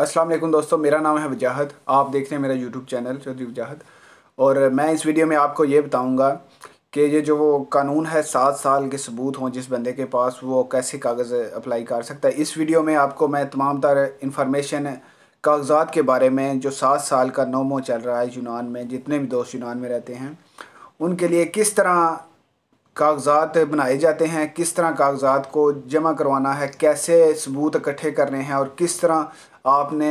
असलम दोस्तों मेरा नाम है वजाहत आप देख रहे हैं मेरा यूट्यूब चैनल चौधरी वजाहत और मैं इस वीडियो में आपको ये बताऊंगा कि ये जो वो कानून है सात साल के सबूत हों जिस बंदे के पास वो कैसे कागज़ अप्लाई कर सकता है इस वीडियो में आपको मैं तमाम तर इन्फॉर्मेशन कागजात के बारे में जो सात साल का नोमो चल रहा है यूनान में जितने भी दोस्त यूनान में रहते हैं उनके लिए किस तरह कागज़ात बनाए जाते हैं किस तरह कागज़ात को जमा करवाना है कैसे सबूत इकट्ठे करने हैं और किस तरह आपने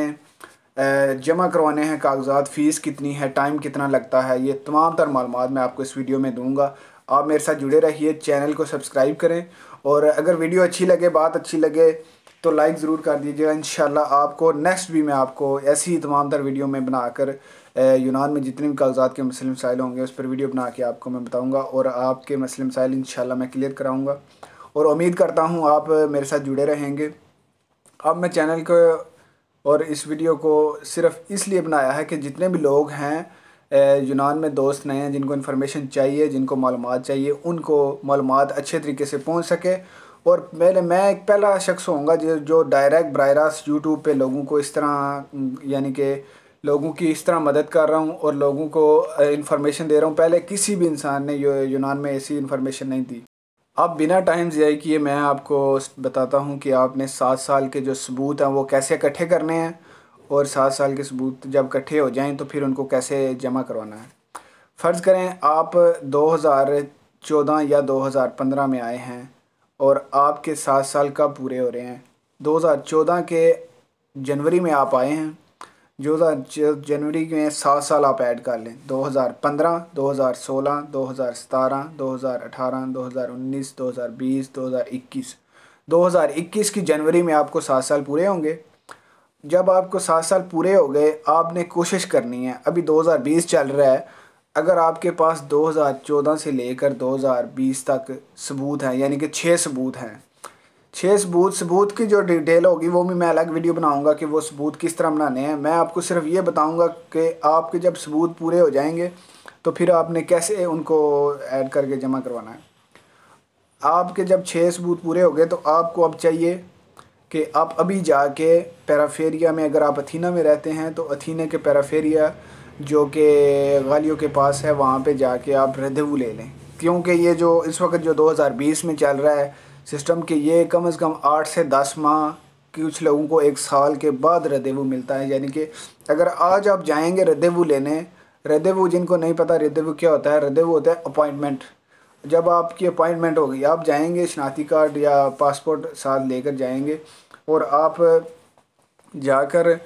जमा करवाने हैं कागजात फ़ीस कितनी है टाइम कितना लगता है ये तमाम तर मालूम मैं आपको इस वीडियो में दूंगा आप मेरे साथ जुड़े रहिए चैनल को सब्सक्राइब करें और अगर वीडियो अच्छी लगे बात अच्छी लगे तो लाइक ज़रूर कर दीजिएगा इन आपको नेक्स्ट भी मैं आपको ऐसी ही तमाम तर वीडियो में बनाकर यूनान में जितने भी कागजात के मसले मसाइल होंगे उस पर वीडियो बना के आपको मैं बताऊँगा और आपके मसले मसाइल इन मैं क्लियर कराऊँगा और उम्मीद करता हूँ आप मेरे साथ जुड़े रहेंगे अब मैं चैनल को और इस वीडियो को सिर्फ इसलिए बनाया है कि जितने भी लोग हैं यूनान में दोस्त नए हैं जिनको इन्फॉर्मेशन चाहिए जिनको मालूम चाहिए उनको मालूम अच्छे तरीके से पहुँच सके और मैंने मैं एक पहला शख्स होऊंगा जो जो डायरेक्ट बर रास्त यूट्यूब पे लोगों को इस तरह यानी कि लोगों की इस तरह मदद कर रहा हूँ और लोगों को इन्फॉर्मेशन दे रहा हूँ पहले किसी भी इंसान ने यूनान में ऐसी इन्फॉर्मेशन नहीं दी अब बिना टाइम ज़्याई किए मैं आपको बताता हूँ कि आपने सात साल के जो सबूत हैं वो कैसे इकट्ठे करने हैं और सात साल के सबूत जब इकट्ठे हो जाएं तो फिर उनको कैसे जमा करवाना है फ़र्ज़ करें आप 2014 या 2015 में आए हैं और आपके सात साल कब पूरे हो रहे हैं 2014 के जनवरी में आप आए हैं जो जनवरी में सात साल आप ऐड कर लें 2015, 2016, 2017, 2018, 2019, 2020, 2021 2021 की जनवरी में आपको सात साल पूरे होंगे जब आपको सात साल पूरे हो गए आपने कोशिश करनी है अभी 2020 चल रहा है अगर आपके पास 2014 से लेकर 2020 तक सबूत हैं यानी कि छः सबूत हैं छः सबूत सबूत की जो डिटेल होगी वो भी मैं अलग वीडियो बनाऊंगा कि वो सबूत किस तरह बनाने हैं मैं आपको सिर्फ ये बताऊंगा कि आपके जब सबूत पूरे हो जाएंगे तो फिर आपने कैसे उनको ऐड करके जमा करवाना है आपके जब छः सबूत पूरे हो गए तो आपको अब चाहिए कि आप अभी जाके पैराफेरिया में अगर आप अथीना में रहते हैं तो अथीना के पैराफेरिया जो कि गालियों के पास है वहाँ पे जाके आप रदू ले लें क्योंकि ये जो इस वक्त जो 2020 में चल रहा है सिस्टम के ये कम से कम आठ से दस माह कुछ लोगों को एक साल के बाद रदेवू मिलता है यानी कि अगर आज आप जाएंगे रदेवू लेने रदेवू जिनको नहीं पता रदेवू क्या होता है रदेवू होता है अपॉइंटमेंट जब आपकी अपॉइंटमेंट होगी आप जाएंगे शनाती कार्ड या पासपोर्ट साथ लेकर जाएंगे और आप जाकर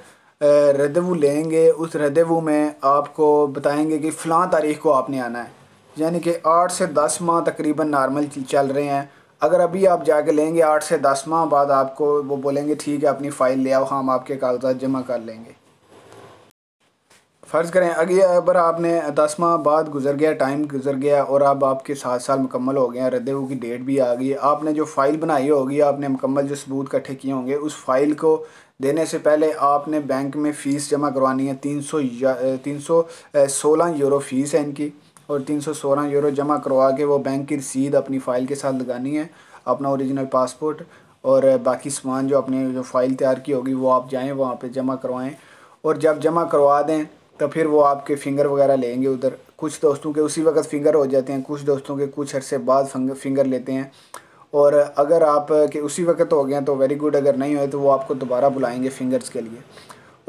रदवू लेंगे उस रदवू में आपको बताएंगे कि फ़लाँ तारीख को आपने आना है यानी कि आठ से दस माह तकरीबन नॉर्मल चल रहे हैं अगर अभी आप जाके लेंगे आठ से दस माह बाद आपको वो बोलेंगे ठीक है अपनी फ़ाइल ले आओ हम आपके कागजात जमा कर लेंगे फ़र्ज़ करें अगर अगर आपने दस माह बाद गुजर गया टाइम गुजर गया और अब आपके सात साल मुकम्मल हो गए हैं रद्द की डेट भी आ गई आपने जो फ़ाइल बनाई होगी आपने मुकम्मल जो सबूत इकट्ठे किए होंगे उस फाइल को देने से पहले आपने बैंक में फ़ीस जमा करवानी है तीन सौ तीन सौ सोलह यूरो फ़ीस है इनकी और तीन सौ सोलह यूरो जमा करवा के वो बैंक की रसीद अपनी फ़ाइल के साथ लगानी है अपना औरिजिनल पासपोर्ट और बाकी सामान जो अपने जो फ़ाइल तैयार की होगी वो आप जाएँ वहाँ पर जमा करवाएँ और जब जमा करवा दें तो फिर वो आपके फिंगर वगैरह लेंगे उधर कुछ दोस्तों के उसी वक्त फिंगर हो जाते हैं कुछ दोस्तों के कुछ अरसे बाद फिंगर लेते हैं और अगर आप के उसी वक्त हो गए तो वेरी गुड अगर नहीं हुए तो वो आपको दोबारा बुलाएंगे फिंगर्स के लिए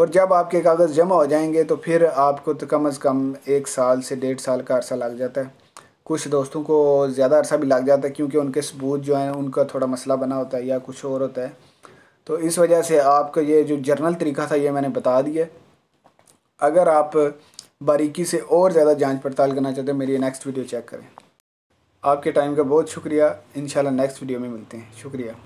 और जब आपके कागज़ जमा हो जाएंगे तो फिर आपको तो कम अज़ कम एक साल से डेढ़ साल का अरसा लग जाता है कुछ दोस्तों को ज़्यादा अरसा भी लग जाता है क्योंकि उनके सबूत जो हैं उनका थोड़ा मसला बना होता है या कुछ और होता है तो इस वजह से आपका ये जो जर्नल तरीका था ये मैंने बता दिया अगर आप बारीकी से और ज़्यादा जांच पड़ताल करना चाहते हैं मेरी नेक्स्ट वीडियो चेक करें आपके टाइम का बहुत शुक्रिया इंशाल्लाह नेक्स्ट वीडियो में मिलते हैं शुक्रिया